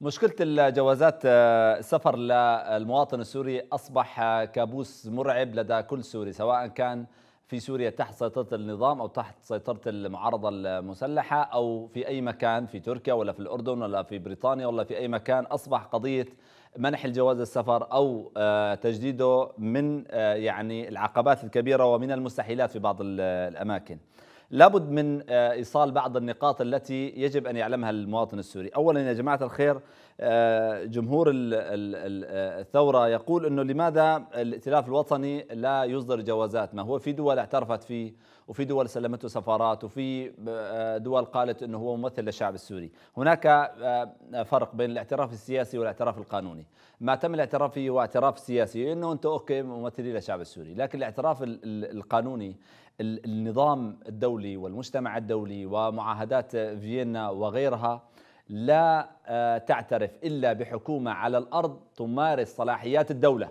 مشكلة الجوازات السفر آه، للمواطن السوري أصبح آه، كابوس مرعب لدى كل سوري سواء كان في سوريا تحت سيطرة النظام أو تحت سيطرة المعارضة المسلحة أو في أي مكان في تركيا ولا في الأردن ولا في بريطانيا ولا في أي مكان أصبح قضية منح الجواز السفر أو آه، تجديده من يعني العقبات الكبيرة ومن المستحيلات في بعض الأماكن لابد من آه، ايصال بعض النقاط التي يجب ان يعلمها المواطن السوري، اولا يا جماعه الخير آه، جمهور آه، الثوره يقول انه لماذا الائتلاف الوطني لا يصدر جوازات؟ ما هو في دول اعترفت فيه وفي دول سلمته سفارات وفي دول قالت انه هو ممثل للشعب السوري، هناك فرق بين الاعتراف السياسي والاعتراف القانوني، ما تم الاعتراف فيه هو اعتراف سياسي انه انت اوكي ممثلي للشعب السوري، لكن الاعتراف القانوني النظام الدولي والمجتمع الدولي ومعاهدات فيينا وغيرها لا آه، تعترف الا بحكومه على الارض تمارس صلاحيات الدوله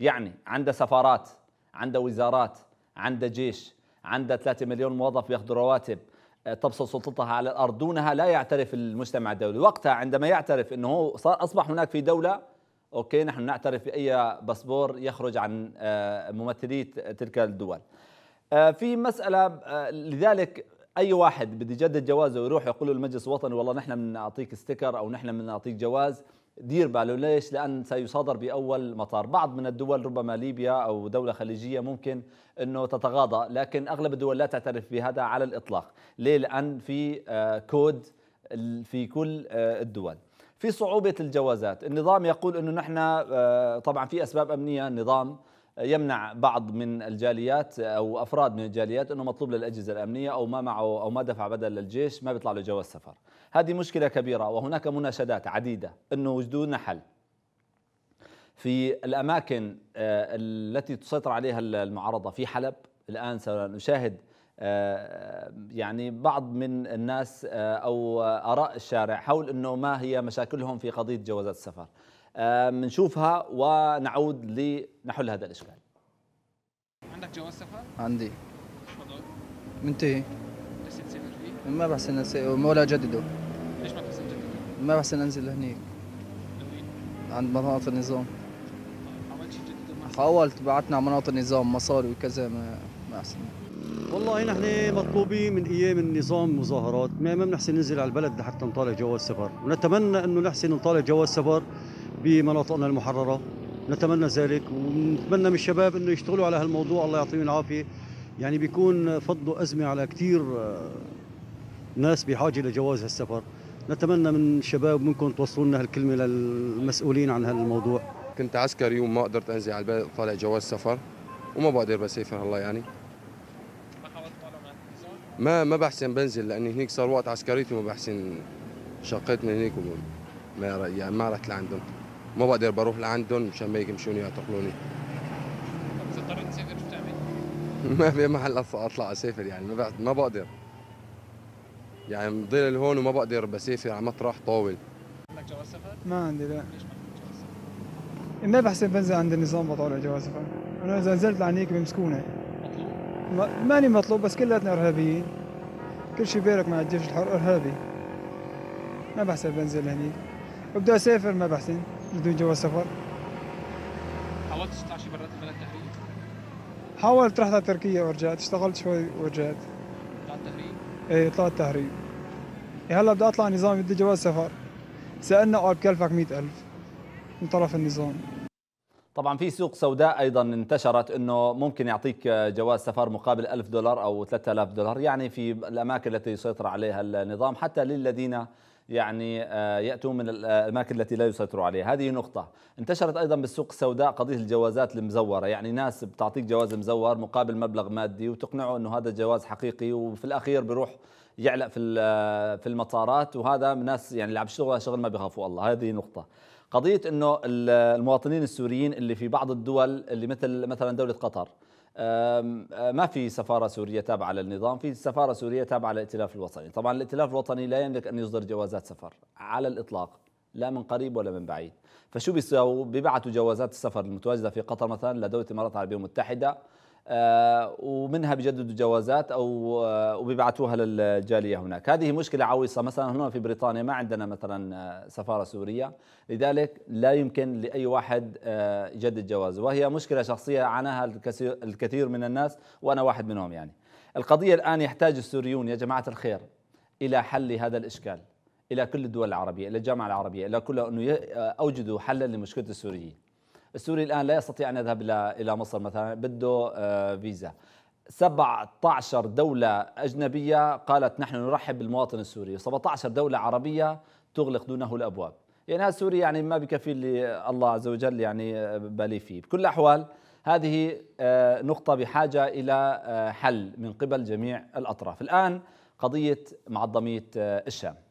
يعني عندها سفارات عندها وزارات عندها جيش عندها 3 مليون موظف بياخذوا رواتب آه، تبسط سلطتها على الارض دونها لا يعترف المجتمع الدولي وقتها عندما يعترف انه هو اصبح هناك في دوله اوكي نحن نعترف باي باسبور يخرج عن آه، ممثلي تلك الدول آه، في مساله آه، لذلك اي واحد بده يجدد جوازه ويروح يقول له المجلس الوطني والله نحن بنعطيك ستيكر او نحن بنعطيك جواز دير باله ليش؟ لان سيصادر باول مطار، بعض من الدول ربما ليبيا او دوله خليجيه ممكن انه تتغاضى، لكن اغلب الدول لا تعترف بهذا على الاطلاق، ليه؟ لان في آه، كود في كل الدول. في صعوبه الجوازات، النظام يقول انه نحن طبعا في اسباب امنيه النظام يمنع بعض من الجاليات او افراد من الجاليات انه مطلوب للاجهزه الامنيه او ما معه او ما دفع بدل للجيش ما بيطلع له جواز سفر هذه مشكله كبيره وهناك مناشدات عديده انه وجدوا حل في الاماكن آه، التي تسيطر عليها المعارضه في حلب الان سنشاهد آه، يعني بعض من الناس آه، او اراء الشارع حول انه ما هي مشاكلهم في قضيه جوازات السفر بنشوفها آه، ونعود لنحل هذا الاشكال عندك جواز سفر؟ عندي منتهي بس تسافر فيه؟ ما بحسن ما ولا اجدده ليش ما بتحسن تجدده؟ ما بحسن انزل لهنيك لوين؟ عند مناطق النظام طيب، حاولت تجدده حاولت بعتنا على مناطق النظام مصاري وكذا ما ما احسن والله نحن مطلوبين من ايام النظام مظاهرات ما ما بنحسن ننزل على البلد لحتى نطالع جواز سفر ونتمنى انه نحسن نطالع جواز سفر بمناطقنا المحررة نتمنى ذلك ونتمنى من الشباب انه يشتغلوا على هالموضوع الله يعطيهم العافيه يعني بيكون فضوا ازمه على كثير آه، ناس بحاجه لجواز هالسفر نتمنى من الشباب منكم توصلوا لنا هالكلمه للمسؤولين عن هالموضوع كنت عسكري وما قدرت انزل على البلد طالع جواز سفر وما بقدر بسافر هلا يعني ما ما بحسن بنزل لاني هنيك صار وقت عسكريتي وما بحسن شقيتني هنيك وما يعني ما رحت لعندهم ما بقدر بروح لعندهم مشان ما يمشوني يعتقلوني اذا اضطريت تسافر شو بتعمل؟ ما في محل اطلع اسافر يعني ما ما بقدر يعني مضل هون وما بقدر بسافر على مطرح طاول عندك جواز سفر؟ ما عندي لا ليش ما جواز سفر؟ ما بحسن بنزل عند النظام بطالع جواز سفر انا اذا نزلت لعنيك بمسكوني مطلوب؟ ماني مطلوب بس كلياتنا ارهابيين كل شيء بيرك مع الجيش الحر ارهابي ما بحسن بنزل هنيك وبدي اسافر ما بحسن بدون جواز سفر حاولت تستعشي برا البلد تهريب؟ حاولت رحت على تركيا ورجعت اشتغلت شوي ورجعت طلعت تهريب؟ ايه طلعت تحرير إيه، هلا بدي اطلع نظام بدي جواز سفر سالنا قال بكلفك 100000 من طرف النظام طبعا في سوق سوداء ايضا انتشرت انه ممكن يعطيك جواز سفر مقابل 1000 دولار او 3000 دولار يعني في الاماكن التي يسيطر عليها النظام حتى للذين يعني آه، يأتون من آه، الأماكن التي لا يسيطروا عليها هذه نقطة انتشرت أيضا بالسوق السوداء قضية الجوازات المزورة يعني ناس بتعطيك جواز مزور مقابل مبلغ مادي وتقنعه أنه هذا جواز حقيقي وفي الأخير بيروح يعلق في آه، في المطارات وهذا ناس يعني اللي عم يشتغلوا شغل ما بيخافوا الله هذه نقطة قضية أنه المواطنين السوريين اللي في بعض الدول اللي مثل مثلا دولة قطر أه، ما في سفارة سورية تابعة للنظام في سفارة سورية تابعة للائتلاف الوطني طبعا الائتلاف الوطني لا يملك أن يصدر جوازات سفر على الإطلاق لا من قريب ولا من بعيد فشو بيساووا بيبعتوا جوازات السفر المتواجدة في قطر مثلا لدولة الإمارات العربية المتحدة آه، ومنها بيجددوا جوازات او آه، وبيبعثوها للجاليه هناك، هذه مشكله عويصه مثلا هنا في بريطانيا ما عندنا مثلا آه، سفاره سوريه، لذلك لا يمكن لاي واحد يجدد جوازه، وهي مشكله شخصيه عاناها الكثير من الناس وانا واحد منهم يعني. القضيه الان يحتاج السوريون يا جماعه الخير الى حل هذا الاشكال، الى كل الدول العربيه، الى الجامعه العربيه، الى كل انه اوجدوا حلا لمشكله السوريين. السوري الان لا يستطيع ان يذهب الى الى مصر مثلا بده آه، فيزا 17 دولة أجنبية قالت نحن نرحب بالمواطن السوري و17 دولة عربية تغلق دونه الأبواب يعني هذا سوري يعني ما بكفي اللي الله عز وجل يعني آه، بالي فيه بكل الأحوال هذه آه، نقطة بحاجة إلى حل من قبل جميع الأطراف الآن قضية معظمية الشام